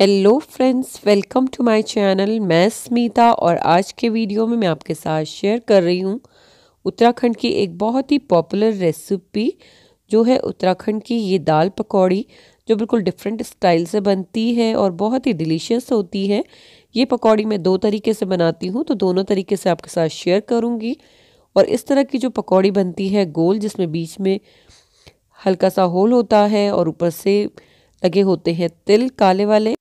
hello friends welcome to my channel मैं स्मिता और आज के वीडियो में मैं आपके साथ शेयर कर रही हूँ उत्तराखंड की एक बहुत ही पॉपुलर रेसिपी जो है उत्तराखंड की ये दाल पकौड़ी जो बिल्कुल डिफरेंट स्टाइल से बनती है और बहुत ही डिलीशियस होती है ये पकौड़ी मैं दो तरीके से बनाती हूँ तो दोनों तरीके से आपके साथ शेयर करूँगी और इस तरह की जो पकौड़ी बनती है गोल जिसमें बीच में हल्का सा होल होता है और ऊपर से लगे होते हैं तिल काले वाले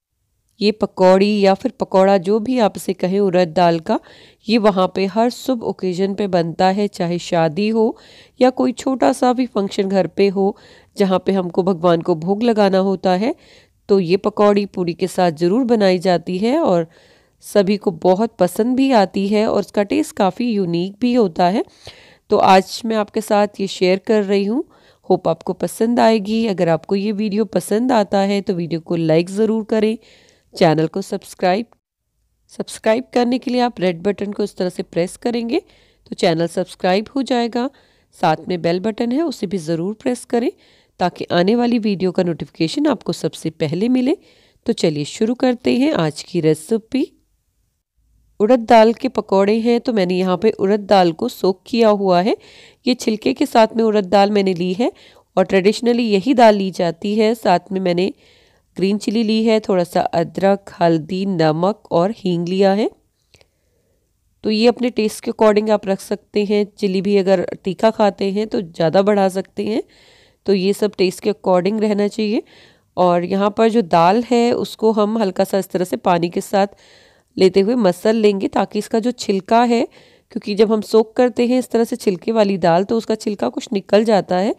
ये पकौड़ी या फिर पकौड़ा जो भी आप इसे कहें उड़द दाल का ये वहाँ पे हर शुभ ओकेज़न पे बनता है चाहे शादी हो या कोई छोटा सा भी फंक्शन घर पे हो जहाँ पे हमको भगवान को भोग लगाना होता है तो ये पकौड़ी पूरी के साथ ज़रूर बनाई जाती है और सभी को बहुत पसंद भी आती है और उसका टेस्ट काफ़ी यूनिक भी होता है तो आज मैं आपके साथ ये शेयर कर रही हूँ होप आपको पसंद आएगी अगर आपको ये वीडियो पसंद आता है तो वीडियो को लाइक ज़रूर करें चैनल को सब्सक्राइब सब्सक्राइब करने के लिए आप रेड बटन को इस तरह से प्रेस करेंगे तो चैनल सब्सक्राइब हो जाएगा साथ में बेल बटन है उसे भी ज़रूर प्रेस करें ताकि आने वाली वीडियो का नोटिफिकेशन आपको सबसे पहले मिले तो चलिए शुरू करते हैं आज की रेसिपी उड़द दाल के पकौड़े हैं तो मैंने यहाँ पे उड़द दाल को सोख किया हुआ है ये छिलके के साथ में उड़द दाल मैंने ली है और ट्रेडिशनली यही दाल ली जाती है साथ में मैंने ग्रीन चिली ली है थोड़ा सा अदरक हल्दी नमक और हींग लिया है तो ये अपने टेस्ट के अकॉर्डिंग आप रख सकते हैं चिली भी अगर तीखा खाते हैं तो ज़्यादा बढ़ा सकते हैं तो ये सब टेस्ट के अकॉर्डिंग रहना चाहिए और यहाँ पर जो दाल है उसको हम हल्का सा इस तरह से पानी के साथ लेते हुए मसल लेंगे ताकि इसका जो छिलका है क्योंकि जब हम सोख करते हैं इस तरह से छिलके वाली दाल तो उसका छिलका कुछ निकल जाता है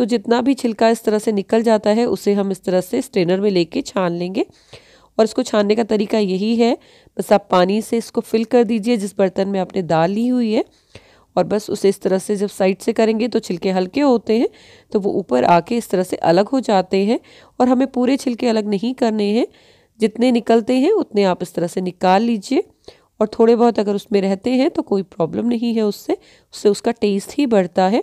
तो जितना भी छिलका इस तरह से निकल जाता है उसे हम इस तरह से स्ट्रेनर में लेके छान लेंगे और इसको छानने का तरीका यही है बस आप पानी से इसको फिल कर दीजिए जिस बर्तन में आपने दाल ली हुई है और बस उसे इस तरह से जब साइड से करेंगे तो छिलके हल्के होते हैं तो वो ऊपर आके इस तरह से अलग हो जाते हैं और हमें पूरे छिलके अलग नहीं करने हैं जितने निकलते हैं उतने आप इस तरह से निकाल लीजिए और थोड़े बहुत अगर उसमें रहते हैं तो कोई प्रॉब्लम नहीं है उससे उससे उसका टेस्ट ही बढ़ता है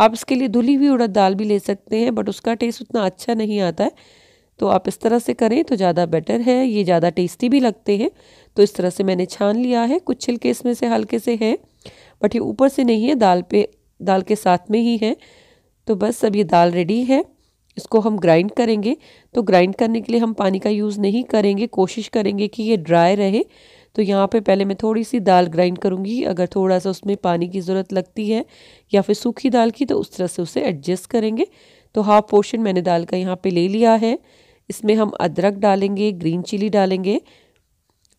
आप इसके लिए धुली हुई उड़द दाल भी ले सकते हैं बट उसका टेस्ट उतना अच्छा नहीं आता है तो आप इस तरह से करें तो ज़्यादा बेटर है ये ज़्यादा टेस्टी भी लगते हैं तो इस तरह से मैंने छान लिया है कुछ छिलके इसमें से हल्के से हैं बट ये ऊपर से नहीं है दाल पे दाल के साथ में ही है तो बस अब ये दाल रेडी है इसको हम ग्राइंड करेंगे तो ग्राइंड करने के लिए हम पानी का यूज़ नहीं करेंगे कोशिश करेंगे कि ये ड्राई रहे तो यहाँ पे पहले मैं थोड़ी सी दाल ग्राइंड करूँगी अगर थोड़ा सा उसमें पानी की ज़रूरत लगती है या फिर सूखी दाल की तो उस तरह से उसे एडजस्ट करेंगे तो हाफ पोर्शन मैंने दाल का यहाँ पे ले लिया है इसमें हम अदरक डालेंगे ग्रीन चिली डालेंगे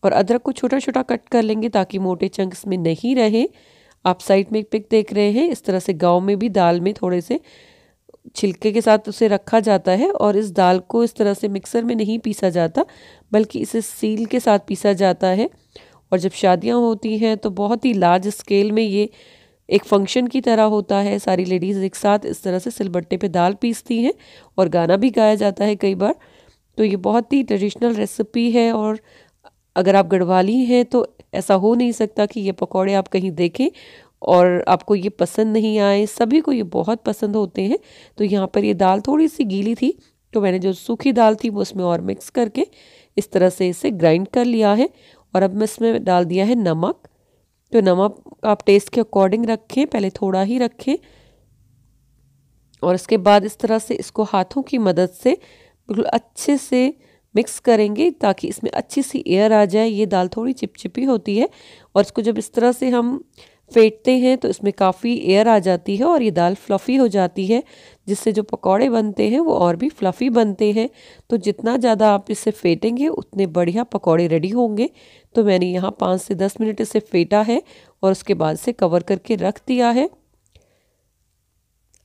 और अदरक को छोटा छोटा कट कर लेंगे ताकि मोटे चंक इसमें नहीं रहें आप साइड में एक पिक देख रहे हैं इस तरह से गाँव में भी दाल में थोड़े से छिलके के साथ उसे रखा जाता है और इस दाल को इस तरह से मिक्सर में नहीं पीसा जाता बल्कि इसे सील के साथ पीसा जाता है और जब शादियाँ होती हैं तो बहुत ही लार्ज स्केल में ये एक फंक्शन की तरह होता है सारी लेडीज़ एक साथ इस तरह से सिलबट्टे पे दाल पीसती हैं और गाना भी गाया जाता है कई बार तो ये बहुत ही ट्रेडिशनल रेसिपी है और अगर आप गढ़वाली हैं तो ऐसा हो नहीं सकता कि ये पकौड़े आप कहीं देखें और आपको ये पसंद नहीं आए सभी को ये बहुत पसंद होते हैं तो यहाँ पर ये दाल थोड़ी सी गीली थी तो मैंने जो सूखी दाल थी वो उसमें और मिक्स करके इस तरह से इसे ग्राइंड कर लिया है और अब मैं इसमें डाल दिया है नमक तो नमक आप टेस्ट के अकॉर्डिंग रखें पहले थोड़ा ही रखें और इसके बाद इस तरह से इसको हाथों की मदद से बिल्कुल अच्छे से मिक्स करेंगे ताकि इसमें अच्छी सी एयर आ जाए ये दाल थोड़ी चिपचिपी होती है और इसको जब इस तरह से हम फेंटते हैं तो इसमें काफ़ी एयर आ जाती है और ये दाल फ्लफ़ी हो जाती है जिससे जो पकौड़े बनते हैं वो और भी फ्लफ़ी बनते हैं तो जितना ज़्यादा आप इसे फेंटेंगे उतने बढ़िया पकौड़े रेडी होंगे तो मैंने यहाँ पाँच से दस मिनट इसे फेंटा है और उसके बाद से कवर करके रख दिया है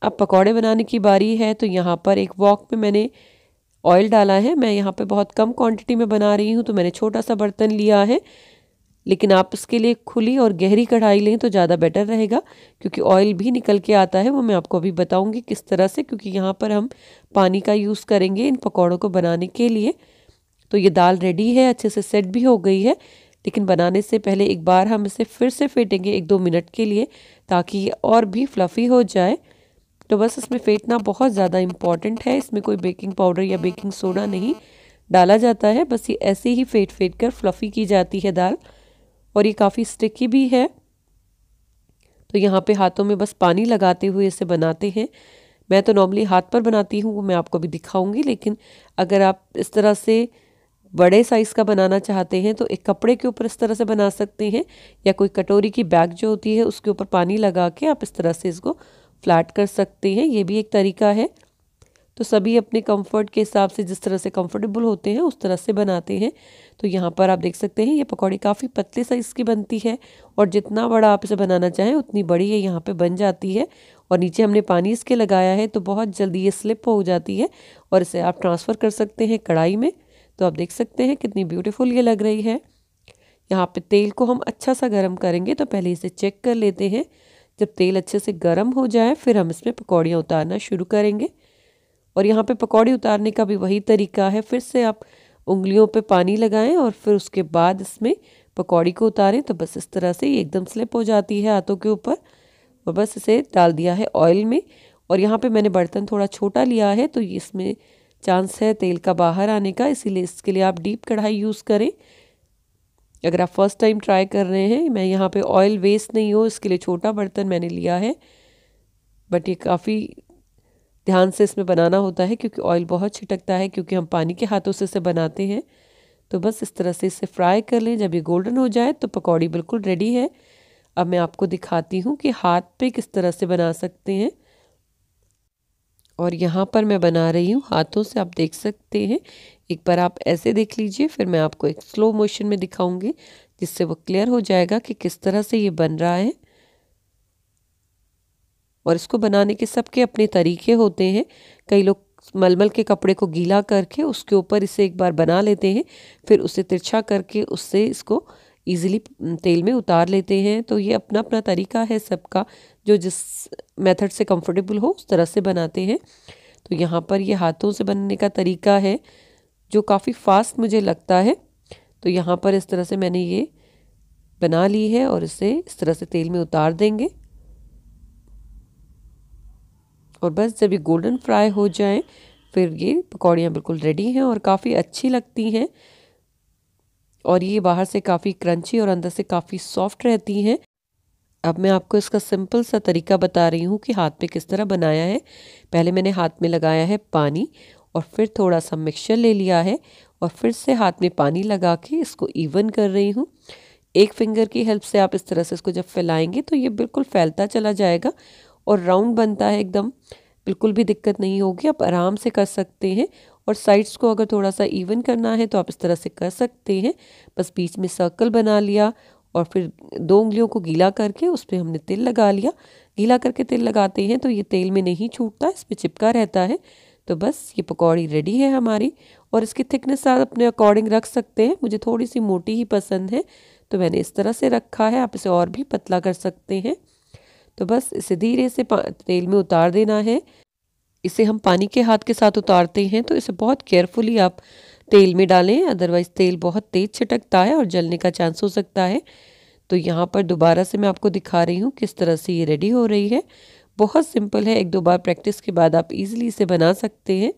अब पकौड़े बनाने की बारी है तो यहाँ पर एक वॉक में मैंने ऑयल डाला है मैं यहाँ पर बहुत कम क्वान्टिटी में बना रही हूँ तो मैंने छोटा सा बर्तन लिया है लेकिन आप उसके लिए खुली और गहरी कढ़ाई लें तो ज़्यादा बेटर रहेगा क्योंकि ऑयल भी निकल के आता है वो मैं आपको अभी बताऊँगी किस तरह से क्योंकि यहाँ पर हम पानी का यूज़ करेंगे इन पकौड़ों को बनाने के लिए तो ये दाल रेडी है अच्छे से सेट भी हो गई है लेकिन बनाने से पहले एक बार हम इसे फिर से फेंटेंगे एक दो मिनट के लिए ताकि ये और भी फ्लफ़ी हो जाए तो बस इसमें फेंटना बहुत ज़्यादा इम्पॉर्टेंट है इसमें कोई बेकिंग पाउडर या बेकिंग सोडा नहीं डाला जाता है बस ये ऐसे ही फेंट फेंट कर फ्लफ़ी की जाती है दाल और ये काफ़ी स्टिकी भी है तो यहाँ पे हाथों में बस पानी लगाते हुए इसे बनाते हैं मैं तो नॉर्मली हाथ पर बनाती हूँ वो मैं आपको भी दिखाऊंगी लेकिन अगर आप इस तरह से बड़े साइज़ का बनाना चाहते हैं तो एक कपड़े के ऊपर इस तरह से बना सकते हैं या कोई कटोरी की बैग जो होती है उसके ऊपर पानी लगा के आप इस तरह से इसको फ्लैट कर सकते हैं ये भी एक तरीका है तो सभी अपने कंफर्ट के हिसाब से जिस तरह से कंफर्टेबल होते हैं उस तरह से बनाते हैं तो यहाँ पर आप देख सकते हैं ये पकौड़ी काफ़ी पतले साइज़ की बनती है और जितना बड़ा आप इसे बनाना चाहें उतनी बड़ी ये यहाँ पर बन जाती है और नीचे हमने पानी इसके लगाया है तो बहुत जल्दी ये स्लिप हो जाती है और इसे आप ट्रांसफ़र कर सकते हैं कढ़ाई में तो आप देख सकते हैं कितनी ब्यूटीफुल ये लग रही है यहाँ पे तेल को हम अच्छा सा गर्म करेंगे तो पहले इसे चेक कर लेते हैं जब तेल अच्छे से गर्म हो जाए फिर हम इसमें पकौड़ियाँ उतारना शुरू करेंगे और यहाँ पे पकौड़ी उतारने का भी वही तरीका है फिर से आप उंगलियों पे पानी लगाएं और फिर उसके बाद इसमें पकौड़ी को उतारें तो बस इस तरह से एकदम स्लिप हो जाती है हाथों के ऊपर और बस इसे डाल दिया है ऑयल में और यहाँ पर मैंने बर्तन थोड़ा छोटा लिया है तो इसमें चांस है तेल का बाहर आने का इसीलिए इसके लिए आप डीप कढ़ाई यूज़ करें अगर आप फर्स्ट टाइम ट्राई कर रहे हैं मैं यहाँ पे ऑयल वेस्ट नहीं हो इसके लिए छोटा बर्तन मैंने लिया है बट ये काफ़ी ध्यान से इसमें बनाना होता है क्योंकि ऑयल बहुत छिटकता है क्योंकि हम पानी के हाथों से इसे बनाते हैं तो बस इस तरह से इसे फ्राई कर लें जब ये गोल्डन हो जाए तो पकौड़ी बिल्कुल रेडी है अब मैं आपको दिखाती हूँ कि हाथ पे किस तरह से बना सकते हैं और यहाँ पर मैं बना रही हूँ हाथों से आप देख सकते हैं एक बार आप ऐसे देख लीजिए फिर मैं आपको एक स्लो मोशन में दिखाऊंगी जिससे वो क्लियर हो जाएगा कि किस तरह से ये बन रहा है और इसको बनाने के सबके अपने तरीके होते हैं कई लोग मलमल के कपड़े को गीला करके उसके ऊपर इसे एक बार बना लेते हैं फिर उसे तिरछा करके उससे इसको ईजिली तेल में उतार लेते हैं तो ये अपना अपना तरीका है सबका जो जिस मेथड से कंफर्टेबल हो उस तरह से बनाते हैं तो यहाँ पर ये हाथों से बनने का तरीका है जो काफ़ी फास्ट मुझे लगता है तो यहाँ पर इस तरह से मैंने ये बना ली है और इसे इस तरह से तेल में उतार देंगे और बस जब ये गोल्डन फ्राई हो जाएं फिर ये पकौड़ियाँ बिल्कुल रेडी हैं और काफ़ी अच्छी लगती हैं और ये बाहर से काफ़ी क्रंची और अंदर से काफ़ी सॉफ्ट रहती हैं अब मैं आपको इसका सिंपल सा तरीका बता रही हूँ कि हाथ में किस तरह बनाया है पहले मैंने हाथ में लगाया है पानी और फिर थोड़ा सा मिक्सचर ले लिया है और फिर से हाथ में पानी लगा के इसको इवन कर रही हूँ एक फिंगर की हेल्प से आप इस तरह से इसको जब फैलाएंगे तो ये बिल्कुल फैलता चला जाएगा और राउंड बनता है एकदम बिल्कुल भी दिक्कत नहीं होगी आप आराम से कर सकते हैं और साइड्स को अगर थोड़ा सा इवन करना है तो आप इस तरह से कर सकते हैं बस बीच में सर्कल बना लिया और फिर दो उंगलियों को गीला करके उस पर हमने तिल लगा लिया गीला करके तिल लगाते हैं तो ये तेल में नहीं छूटता इस पर चिपका रहता है तो बस ये पकौड़ी रेडी है हमारी और इसकी थिकनेस आप अपने अकॉर्डिंग रख सकते हैं मुझे थोड़ी सी मोटी ही पसंद है तो मैंने इस तरह से रखा है आप इसे और भी पतला कर सकते हैं तो बस इसे धीरे से तेल में उतार देना है इसे हम पानी के हाथ के साथ उतारते हैं तो इसे बहुत केयरफुली आप तेल में डालें अदरवाइज़ तेल बहुत तेज़ छिटकता है और जलने का चांस हो सकता है तो यहाँ पर दोबारा से मैं आपको दिखा रही हूँ किस तरह से ये रेडी हो रही है बहुत सिंपल है एक दो बार प्रैक्टिस के बाद आप इजीली इसे बना सकते हैं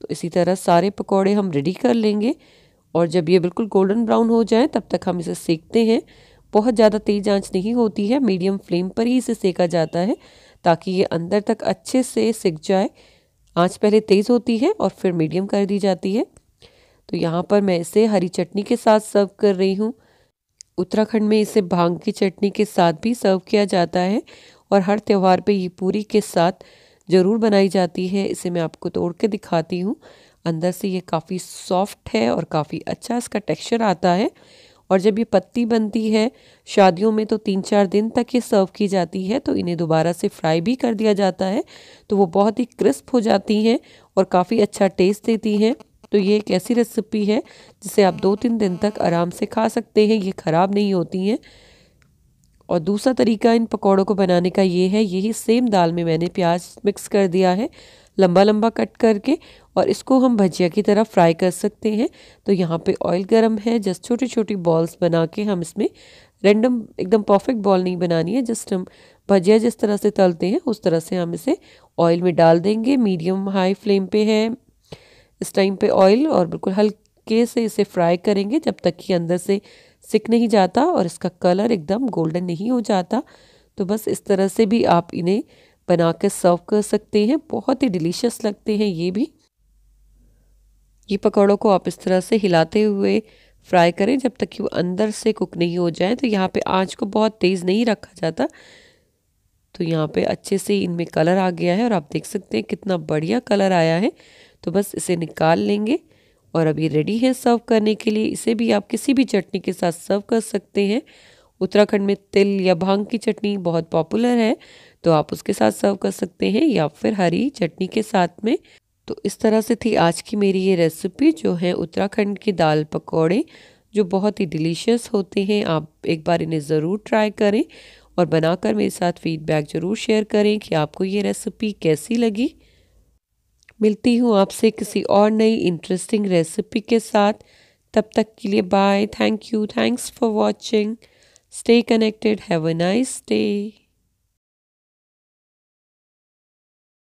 तो इसी तरह सारे पकौड़े हम रेडी कर लेंगे और जब ये बिल्कुल गोल्डन ब्राउन हो जाए तब तक हम इसे सेकते हैं बहुत ज़्यादा तेज़ आंच नहीं होती है मीडियम फ्लेम पर ही इसे सेका जाता है ताकि ये अंदर तक अच्छे से सिक जाए आंच पहले तेज़ होती है और फिर मीडियम कर दी जाती है तो यहाँ पर मैं इसे हरी चटनी के साथ सर्व कर रही हूँ उत्तराखंड में इसे भांग की चटनी के साथ भी सर्व किया जाता है और हर त्यौहार पे ये पूरी के साथ ज़रूर बनाई जाती है इसे मैं आपको तोड़ के दिखाती हूँ अंदर से ये काफ़ी सॉफ्ट है और काफ़ी अच्छा इसका टेक्सचर आता है और जब ये पत्ती बनती है शादियों में तो तीन चार दिन तक ये सर्व की जाती है तो इन्हें दोबारा से फ्राई भी कर दिया जाता है तो वो बहुत ही क्रिस्प हो जाती हैं और काफ़ी अच्छा टेस्ट देती हैं तो ये एक ऐसी रेसिपी है जिसे आप दो तीन दिन तक आराम से खा सकते हैं ये ख़राब नहीं होती हैं और दूसरा तरीका इन पकौड़ों को बनाने का ये है यही सेम दाल में मैंने प्याज मिक्स कर दिया है लंबा लंबा कट करके और इसको हम भजिया की तरह फ्राई कर सकते हैं तो यहाँ पे ऑयल गरम है जस्ट छोटी छोटी बॉल्स बना के हम इसमें रेंडम एकदम परफेक्ट बॉल नहीं बनानी है जस्ट हम भजिया जिस तरह से तलते हैं उस तरह से हम इसे ऑयल में डाल देंगे मीडियम हाई फ्लेम पे है इस टाइम पे ऑयल और बिल्कुल हल्के से इसे फ्राई करेंगे जब तक कि अंदर से सिक नहीं जाता और इसका कलर एकदम गोल्डन नहीं हो जाता तो बस इस तरह से भी आप इन्हें बनाकर सर्व कर सकते हैं बहुत ही डिलीशियस लगते हैं ये भी ये पकौड़ों को आप इस तरह से हिलाते हुए फ्राई करें जब तक कि वो अंदर से कुक नहीं हो जाए तो यहाँ पे आँच को बहुत तेज़ नहीं रखा जाता तो यहाँ पे अच्छे से इनमें कलर आ गया है और आप देख सकते हैं कितना बढ़िया कलर आया है तो बस इसे निकाल लेंगे और अब ये रेडी है सर्व करने के लिए इसे भी आप किसी भी चटनी के साथ सर्व कर सकते हैं उत्तराखंड में तिल या भांग की चटनी बहुत पॉपुलर है तो आप उसके साथ सर्व कर सकते हैं या फिर हरी चटनी के साथ में तो इस तरह से थी आज की मेरी ये रेसिपी जो है उत्तराखंड के दाल पकौड़े जो बहुत ही डिलीशियस होते हैं आप एक बार इन्हें ज़रूर ट्राई करें और बनाकर मेरे साथ फीडबैक ज़रूर शेयर करें कि आपको ये रेसिपी कैसी लगी मिलती हूँ आपसे किसी और नई इंटरेस्टिंग रेसिपी के साथ तब तक के लिए bye thank you thanks for watching stay connected have a nice day